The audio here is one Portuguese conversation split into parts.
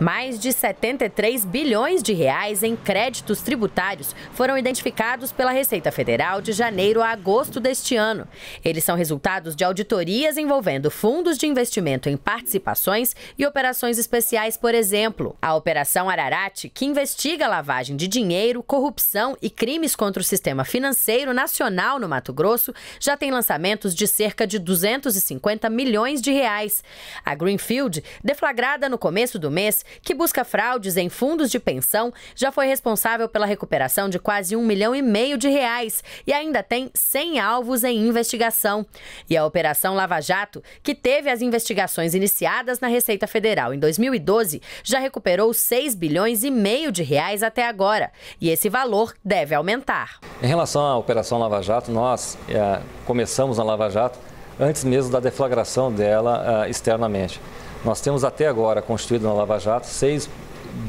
Mais de 73 bilhões de reais em créditos tributários foram identificados pela Receita Federal de janeiro a agosto deste ano. Eles são resultados de auditorias envolvendo fundos de investimento em participações e operações especiais, por exemplo, a Operação Ararate, que investiga lavagem de dinheiro, corrupção e crimes contra o sistema financeiro nacional no Mato Grosso, já tem lançamentos de cerca de 250 milhões de reais. A Greenfield, deflagrada no começo do mês, que busca fraudes em fundos de pensão, já foi responsável pela recuperação de quase um milhão e meio de reais e ainda tem 100 alvos em investigação. E a Operação Lava Jato, que teve as investigações iniciadas na Receita Federal em 2012, já recuperou 6 bilhões e meio de reais até agora. E esse valor deve aumentar. Em relação à Operação Lava Jato, nós é, começamos a Lava Jato antes mesmo da deflagração dela uh, externamente. Nós temos até agora constituído na Lava Jato 6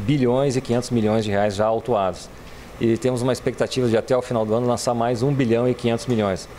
bilhões e 500 milhões de reais já autuados. E temos uma expectativa de até o final do ano lançar mais 1 bilhão e 500 milhões.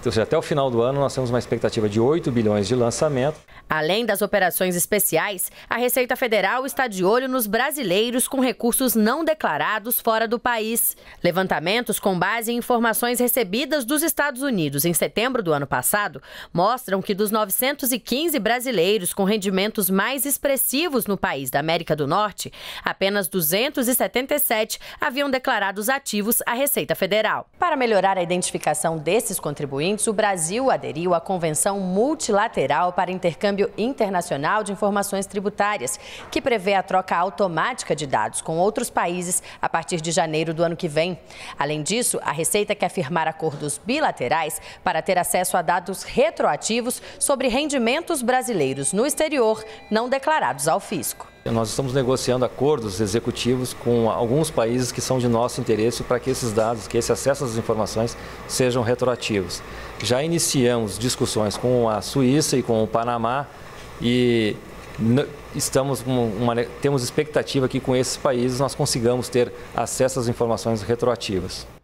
Então, seja, até o final do ano nós temos uma expectativa de 8 bilhões de lançamento. Além das operações especiais, a Receita Federal está de olho nos brasileiros com recursos não declarados fora do país. Levantamentos com base em informações recebidas dos Estados Unidos em setembro do ano passado mostram que dos 915 brasileiros com rendimentos mais expressivos no país da América do Norte, apenas 277 haviam declarado os ativos à Receita Federal. Para melhorar a identificação desses contribuintes, ouvintes, o Brasil aderiu à Convenção Multilateral para Intercâmbio Internacional de Informações Tributárias, que prevê a troca automática de dados com outros países a partir de janeiro do ano que vem. Além disso, a Receita quer firmar acordos bilaterais para ter acesso a dados retroativos sobre rendimentos brasileiros no exterior não declarados ao fisco. Nós estamos negociando acordos executivos com alguns países que são de nosso interesse para que esses dados, que esse acesso às informações sejam retroativos. Já iniciamos discussões com a Suíça e com o Panamá e estamos uma, temos expectativa que com esses países nós consigamos ter acesso às informações retroativas.